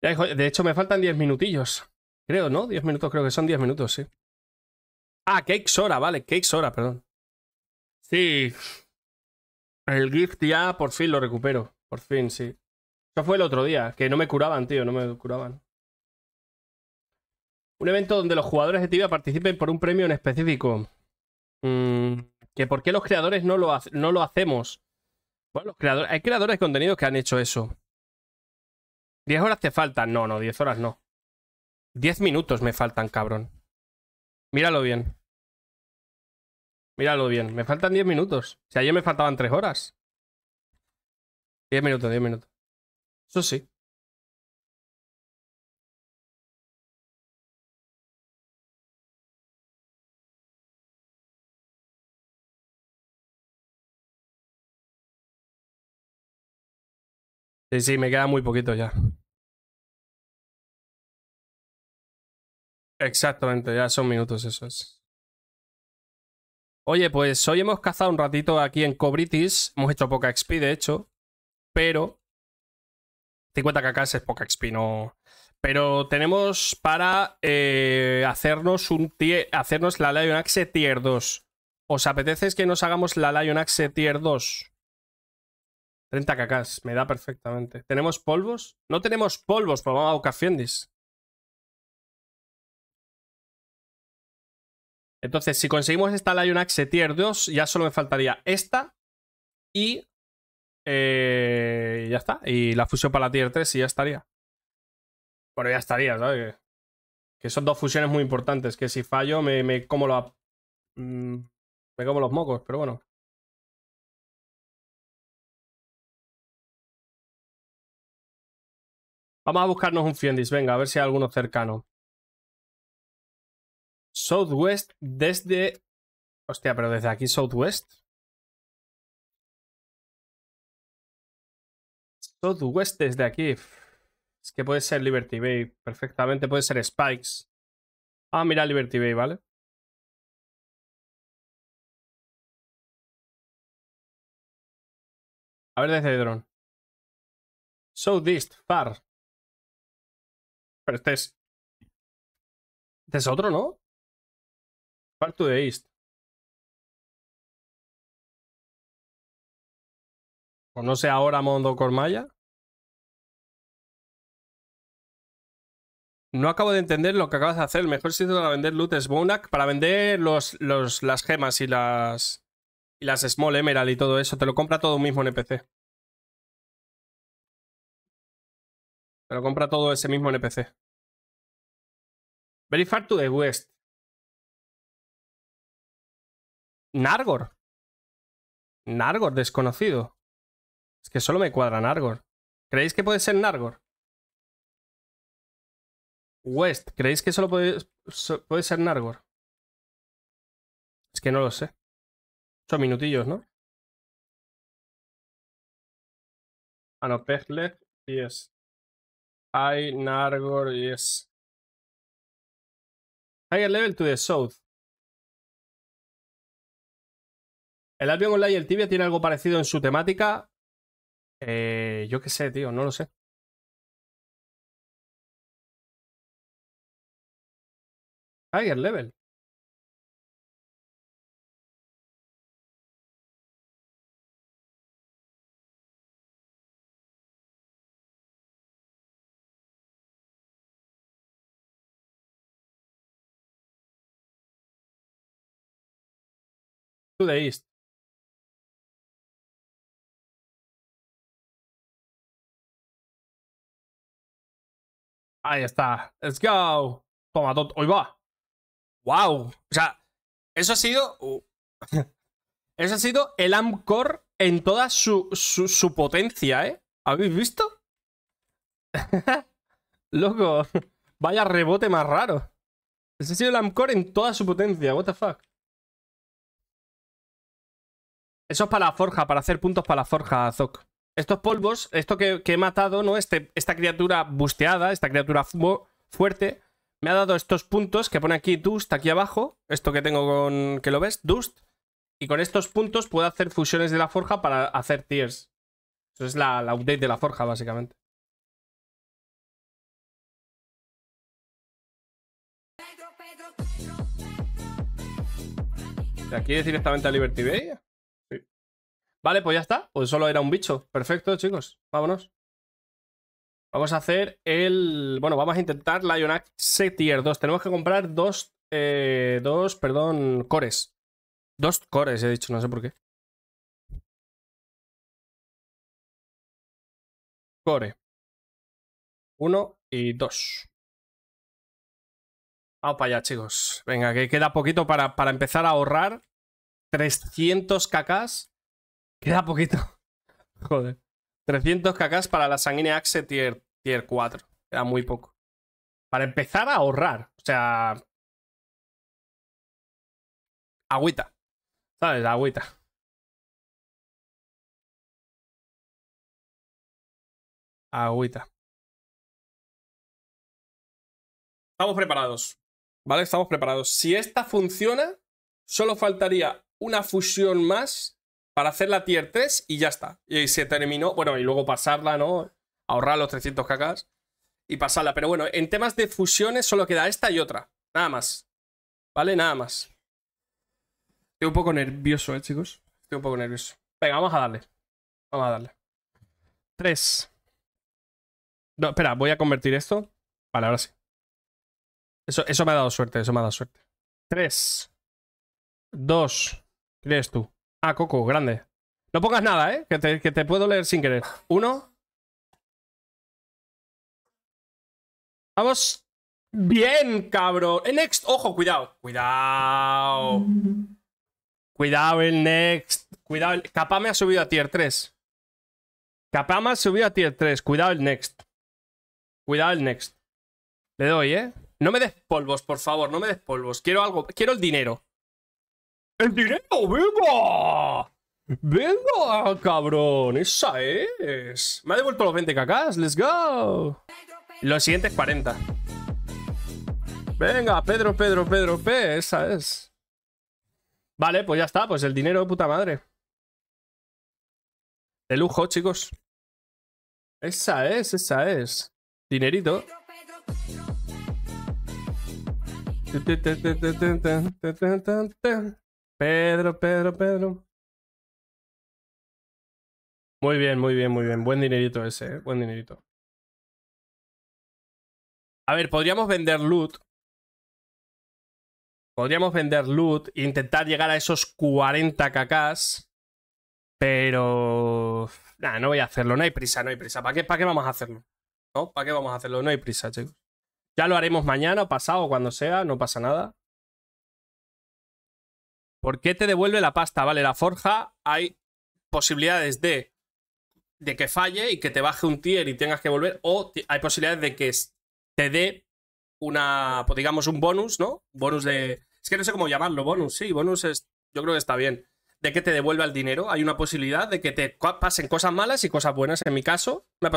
De hecho, me faltan 10 minutillos. Creo, ¿no? 10 minutos, creo que son 10 minutos, sí. Ah, Cake hora vale, cakes hora perdón. Sí. El gift ya por fin lo recupero. Por fin, sí. Eso fue el otro día, que no me curaban, tío, no me curaban. Un evento donde los jugadores de Tibia participen por un premio en específico. Mm, que por qué los creadores no lo, no lo hacemos. Bueno, los creadores, hay creadores de contenido que han hecho eso. Diez horas te faltan. No, no, diez horas no. Diez minutos me faltan, cabrón. Míralo bien. Míralo bien. Me faltan diez minutos. Si ayer me faltaban tres horas. Diez minutos, diez minutos. Eso sí. Sí, sí, me queda muy poquito ya. Exactamente, ya son minutos, esos Oye, pues hoy hemos cazado un ratito aquí en Cobritis. Hemos hecho poca XP, de hecho. Pero. 50 cacas es poca XP, no. Pero tenemos para eh, hacernos, un hacernos la Lion Axe tier 2. ¿Os apetece que nos hagamos la Lion Axe tier 2? 30 cacas, me da perfectamente. ¿Tenemos polvos? No tenemos polvos, pero vamos a Ocafiendis. Entonces, si conseguimos esta Lion Axe tier 2, ya solo me faltaría esta y... Eh, ya está. Y la fusión para la tier 3 y ya estaría. Bueno, ya estaría, ¿sabes? Que son dos fusiones muy importantes, que si fallo me, como la... Mm, me como los mocos, pero bueno. Vamos a buscarnos un Fiendis, venga, a ver si hay alguno cercano. Southwest desde... Hostia, pero desde aquí Southwest. Southwest desde aquí. Es que puede ser Liberty Bay. Perfectamente puede ser Spikes. Ah, mira Liberty Bay, ¿vale? A ver desde el dron. Southeast, far. Pero este es... Este es otro, ¿no? Far to the East. sé ahora Mondo Cormaya? No acabo de entender lo que acabas de hacer. El mejor sitio para vender loot es Para vender las gemas y las, y las Small Emerald y todo eso. Te lo compra todo mismo NPC. Te lo compra todo ese mismo NPC. Very far to the west. Nargor. Nargor, desconocido. Es que solo me cuadra Nargor. ¿Creéis que puede ser Nargor? West, ¿creéis que solo puede, ser Nargor? Es que no lo sé. Son minutillos, ¿no? Ah, no, yes. Hay Nargor, yes. Higher level to the south. El Albion Online y el Tibia tiene algo parecido en su temática. Eh, yo qué sé, tío, no lo sé. Tiger Level. To Ahí está. Let's go. Toma, todo. Hoy va. ¡Wow! O sea, eso ha sido. Uh, eso ha sido el Amcor en toda su, su, potencia, ¿eh? ¿Habéis visto? Loco. Vaya rebote más raro. Ese ha sido el Amcor en toda su potencia. What the fuck. Eso es para la forja, para hacer puntos para la forja, Zoc. Estos polvos, esto que, he matado, ¿no? Este, esta criatura busteada, esta criatura fuerte, me ha dado estos puntos que pone aquí Dust aquí abajo. Esto que tengo con... que lo ves, Dust. Y con estos puntos puedo hacer fusiones de la forja para hacer tiers. Eso es la, la update de la forja, básicamente. ¿De aquí es directamente a Liberty Bay? Vale, pues ya está. Pues solo era un bicho. Perfecto, chicos. Vámonos. Vamos a hacer el... Bueno, vamos a intentar Lion setier Tier 2. Tenemos que comprar dos... Eh, dos, perdón, cores. Dos cores, he dicho, no sé por qué. Core. Uno y dos. Vamos para allá, chicos. Venga, que queda poquito para, para empezar a ahorrar 300 cacas Queda poquito. Joder. 300 cacas para la sanguínea Axe tier, tier 4. Queda muy poco. Para empezar a ahorrar. O sea... Agüita. ¿Sabes? Agüita. Agüita. Estamos preparados. ¿Vale? Estamos preparados. Si esta funciona, solo faltaría una fusión más para hacer la tier 3 y ya está. Y se terminó, bueno, y luego pasarla, ¿no? Ahorrar los 300 cacas y pasarla. Pero bueno, en temas de fusiones solo queda esta y otra. Nada más. ¿Vale? Nada más. Estoy un poco nervioso, ¿eh, chicos? Estoy un poco nervioso. Venga, vamos a darle. Vamos a darle. Tres. No, espera, voy a convertir esto. Vale, ahora sí. Eso, eso me ha dado suerte, eso me ha dado suerte. Tres. Dos. ¿Crees tú? Ah, Coco, grande. No pongas nada, ¿eh? Que te, puedo leer sin querer. Uno. Vamos. Bien, cabrón. El next. Ojo, cuidado. Cuidado. Cuidado el next. Cuidado el... me ha subido a tier 3. me ha subido a tier 3. Cuidado el next. Cuidado el next. Le doy, ¿eh? No me des polvos, por favor. No me des polvos. Quiero algo. Quiero el dinero. ¡El dinero! ¡Venga! ¡Venga, cabrón! ¡Esa es! Me ha devuelto los 20 cacas. ¡Let's go! Los siguientes 40. Venga, Pedro, Pedro, Pedro P. Esa es. Vale, pues ya está. Pues el dinero puta madre. De lujo, chicos. Esa es, esa es. Dinerito. Pedro, Pedro, Pedro. Muy bien, muy bien, muy bien. Buen dinerito ese, eh, buen dinerito. A ver, podríamos vender loot. Podríamos vender loot e intentar llegar a esos 40 cacas. Pero... Nah, no voy a hacerlo. No hay prisa, no hay prisa. ¿Para qué, ¿Para qué vamos a hacerlo? ¿No? ¿Para qué vamos a hacerlo? No hay prisa, chicos. Ya lo haremos mañana pasado, cuando sea. No pasa nada. ¿Por qué te devuelve la pasta? Vale, la forja hay posibilidades de, de que falle y que te baje un tier y tengas que volver, o hay posibilidades de que te dé una, pues, digamos, un bonus, ¿no? Bonus de... Es que no sé cómo llamarlo, bonus, sí, bonus es... Yo creo que está bien. De que te devuelva el dinero. Hay una posibilidad de que te pasen cosas malas y cosas buenas. En mi caso, me ha